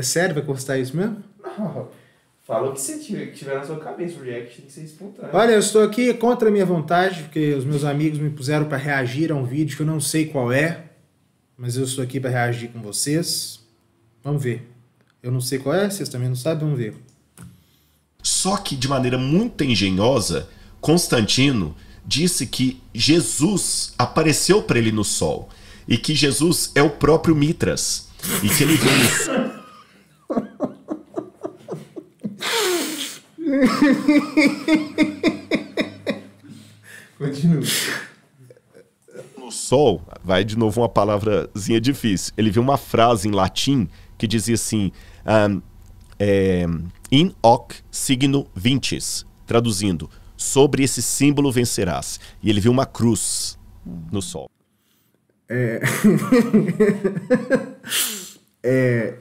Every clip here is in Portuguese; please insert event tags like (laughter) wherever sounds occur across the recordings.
É sério? Vai constar isso mesmo? Não. Fala o que você tiver, que tiver na sua cabeça. O react tem que ser espontâneo. Olha, eu estou aqui contra a minha vontade, porque os meus amigos me puseram para reagir a um vídeo que eu não sei qual é, mas eu estou aqui para reagir com vocês. Vamos ver. Eu não sei qual é, vocês também não sabem, vamos ver. Só que de maneira muito engenhosa, Constantino disse que Jesus apareceu para ele no sol e que Jesus é o próprio Mitras e que ele veio (laughs) (laughs) Continua. No sol, vai de novo uma palavrazinha difícil. Ele viu uma frase em latim que dizia assim: um, é, eh, In hoc signo vintis. Traduzindo, sobre esse símbolo vencerás. E ele viu uma cruz no sol. É. (laughs) é...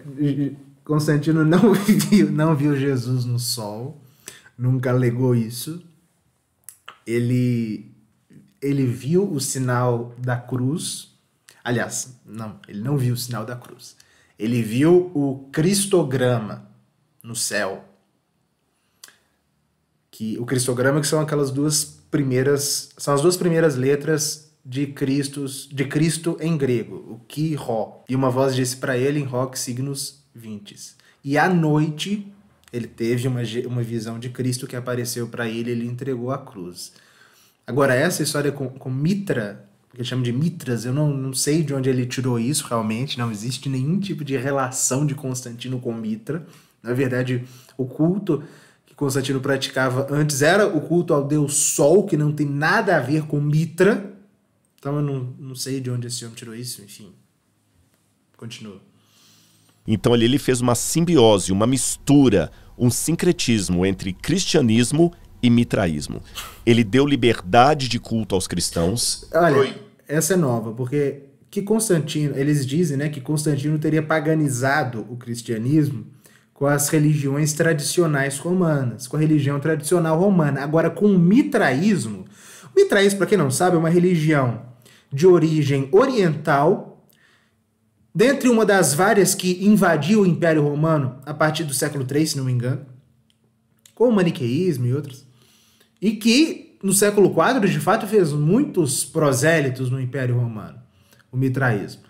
Constantino não (laughs) viu, não viu Jesus no sol nunca alegou isso. Ele, ele viu o sinal da cruz. Aliás, não, ele não viu o sinal da cruz. Ele viu o cristograma no céu. Que o cristograma que são aquelas duas primeiras, são as duas primeiras letras de Cristo, de Cristo em grego, o ki ró. E uma voz disse para ele em rock signos 20. E à noite ele teve uma, uma visão de Cristo que apareceu para ele, ele entregou a cruz. Agora, essa história com, com Mitra, que ele chama de Mitras, eu não, não sei de onde ele tirou isso realmente, não existe nenhum tipo de relação de Constantino com Mitra. Na verdade, o culto que Constantino praticava antes era o culto ao deus Sol, que não tem nada a ver com Mitra. Então eu não, não sei de onde esse homem tirou isso, enfim. Continua. Então ali ele fez uma simbiose, uma mistura, um sincretismo entre cristianismo e mitraísmo. Ele deu liberdade de culto aos cristãos. Olha, Oi. essa é nova, porque que Constantino, eles dizem, né, que Constantino teria paganizado o cristianismo com as religiões tradicionais romanas, com a religião tradicional romana. Agora com o mitraísmo, o mitraísmo, para quem não sabe, é uma religião de origem oriental Dentre uma das várias que invadiu o Império Romano a partir do século III, se não me engano, com o maniqueísmo e outras, e que no século IV, de fato, fez muitos prosélitos no Império Romano, o mitraísmo.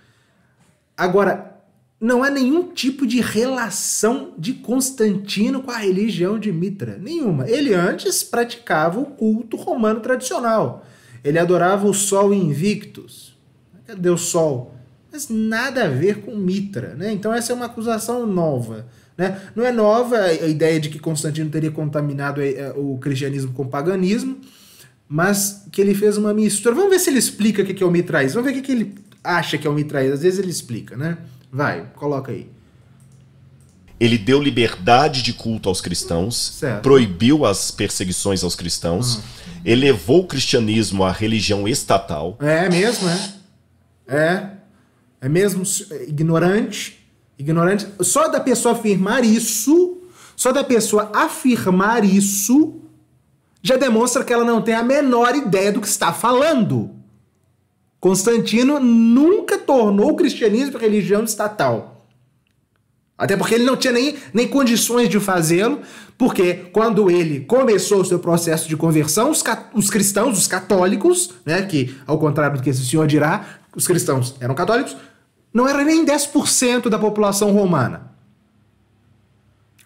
Agora, não há nenhum tipo de relação de Constantino com a religião de Mitra. Nenhuma. Ele antes praticava o culto romano tradicional. Ele adorava o sol invictus. Cadê o sol? mas nada a ver com Mitra. Né? Então, essa é uma acusação nova. Né? Não é nova a ideia de que Constantino teria contaminado eh, eh, o cristianismo com o paganismo, mas que ele fez uma mistura. Vamos ver se ele explica o que é o mitraísmo. Vamos ver o que ele acha que é o mitraísmo. Às vezes ele explica, né? Vai, coloca aí. Ele deu liberdade de culto aos cristãos, certo. proibiu as perseguições aos cristãos, uhum. elevou o cristianismo à religião estatal. É mesmo, é. É, é mesmo é, ignorante, ignorante. Só da pessoa afirmar isso, só da pessoa afirmar isso, já demonstra que ela não tem a menor ideia do que está falando. Constantino nunca tornou o cristianismo religião estatal. Até porque ele não tinha nem, nem condições de fazê-lo, porque quando ele começou o seu processo de conversão, os, os cristãos, os católicos, né, que ao contrário do que esse senhor dirá, os cristãos eram católicos, não era nem 10% da população romana.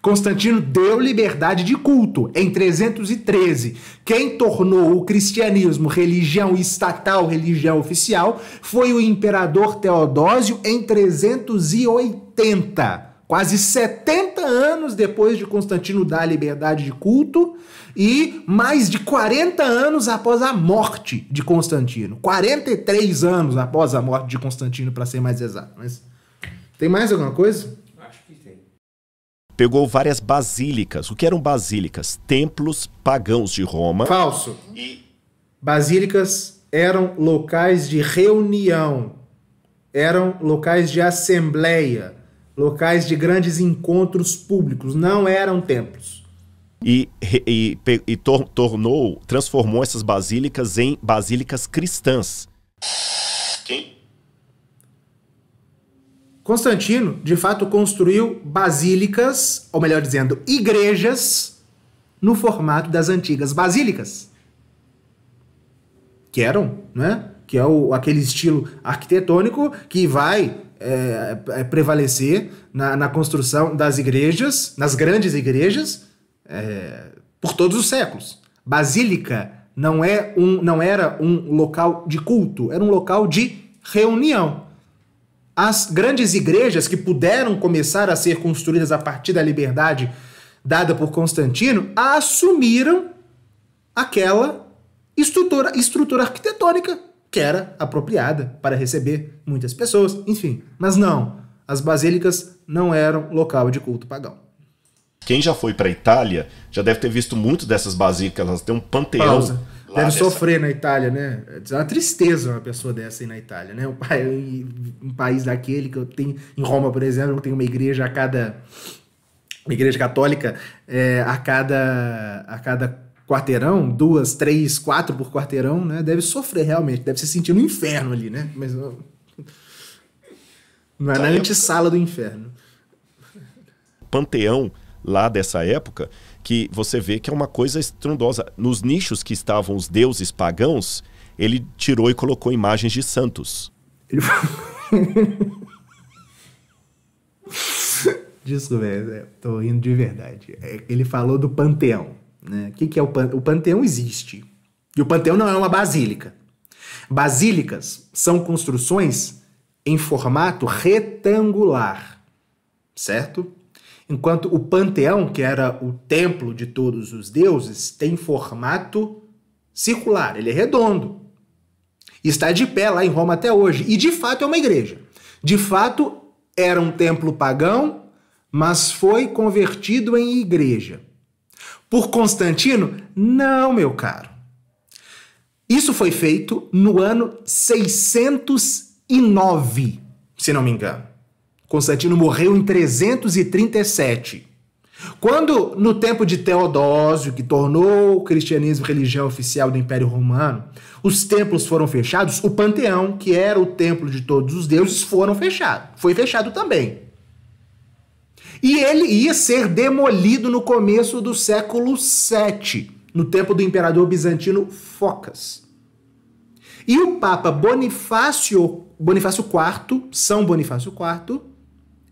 Constantino deu liberdade de culto em 313. Quem tornou o cristianismo religião estatal, religião oficial, foi o imperador Teodósio em 380 quase 70 anos depois de Constantino dar a liberdade de culto e mais de 40 anos após a morte de Constantino. 43 anos após a morte de Constantino, para ser mais exato. Mas tem mais alguma coisa? Acho que tem. Pegou várias basílicas. O que eram basílicas? Templos pagãos de Roma. Falso. E basílicas eram locais de reunião, eram locais de assembleia locais de grandes encontros públicos, não eram templos. E, e, e tor tornou, transformou essas basílicas em basílicas cristãs. Quem? Constantino, de fato, construiu basílicas, ou melhor dizendo, igrejas, no formato das antigas basílicas. Que eram, né? Que é o, aquele estilo arquitetônico que vai é, é, é prevalecer na, na, construção das igrejas, nas grandes igrejas, é, por todos os séculos. Basílica não, é um, não era um local de culto, era um local de reunião. As grandes igrejas que puderam começar a ser construídas a partir da liberdade dada por Constantino assumiram aquela estrutura, estrutura arquitetônica que era apropriada para receber muitas pessoas, enfim. Mas não, as basílicas não eram local de culto pagão. Quem já foi para a Itália já deve ter visto muito dessas basílicas, elas têm um panteão. Pausa. Deve dessa... sofrer na Itália, né? É uma tristeza uma pessoa dessa ir na Itália, né? Um, um país daquele que eu tenho. Em Roma, por exemplo, eu tenho uma igreja a cada. Uma igreja católica é, a cada. a cada quarteirão, duas, três, quatro por quarteirão, né? Deve sofrer realmente, deve se sentir no inferno ali, né? Mas não, é tá, na antessala do inferno. Panteão lá dessa época, que você vê que é uma coisa estrondosa. Nos nichos que estavam os deuses pagãos, ele tirou e colocou imagens de santos. Ele... (laughs) Disso, velho, é, é, tô rindo de verdade. É, ele falou do panteão. Né? O que, que é o panteão? O panteão existe. E o panteão não é uma basílica. Basílicas são construções em formato retangular, certo? Enquanto o panteão, que era o templo de todos os deuses, tem formato circular, ele é redondo. Está de pé lá em Roma até hoje. E de fato é uma igreja. De fato, era um templo pagão, mas foi convertido em igreja por Constantino? Não, meu caro. Isso foi feito no ano 609, se não me engano. Constantino morreu em 337. Quando, no tempo de Teodósio, que tornou o cristianismo religião oficial do Império Romano, os templos foram fechados, o panteão, que era o templo de todos os deuses, foram fechado, foi fechado também. E ele ia ser demolido no começo do século VII, no tempo do imperador bizantino Focas. E o Papa Bonifácio, Bonifácio IV, São Bonifácio IV,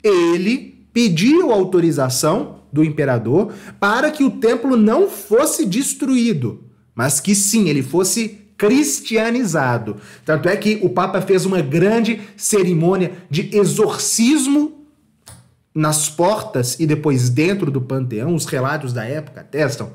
ele pediu autorização do imperador para que o templo não fosse destruído, mas que sim, ele fosse cristianizado. Tanto é que o Papa fez uma grande cerimônia de exorcismo nas portas e depois dentro do panteão, os relatos da época atestam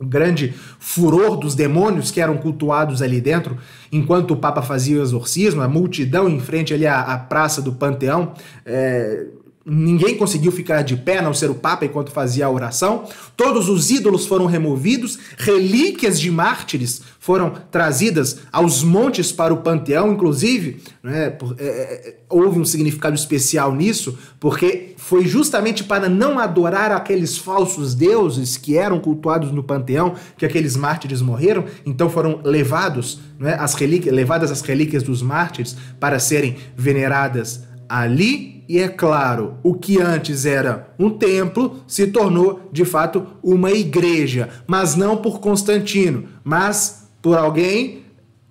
o grande furor dos demônios que eram cultuados ali dentro, enquanto o Papa fazia o exorcismo, a multidão em frente ali à, à praça do panteão. É ninguém conseguiu ficar de pé, não ser o Papa, enquanto fazia a oração. Todos os ídolos foram removidos, relíquias de mártires foram trazidas aos montes para o panteão, inclusive, né, por, é, é, é, houve um significado especial nisso, porque foi justamente para não adorar aqueles falsos deuses que eram cultuados no panteão que aqueles mártires morreram, então foram levados, né, as relíquias, levadas as relíquias dos mártires para serem veneradas Ali, e é claro, o que antes era um templo se tornou de fato uma igreja, mas não por Constantino, mas por alguém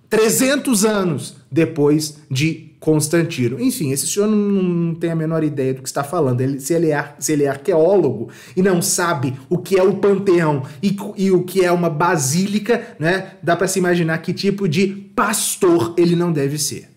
300 anos depois de Constantino. Enfim, esse senhor não, não, tem a menor ideia do que está falando. Ele, se, ele é, se ele é arqueólogo e não sabe o que é o panteão e, e o que é uma basílica, né? Dá para se imaginar que tipo de pastor ele não deve ser.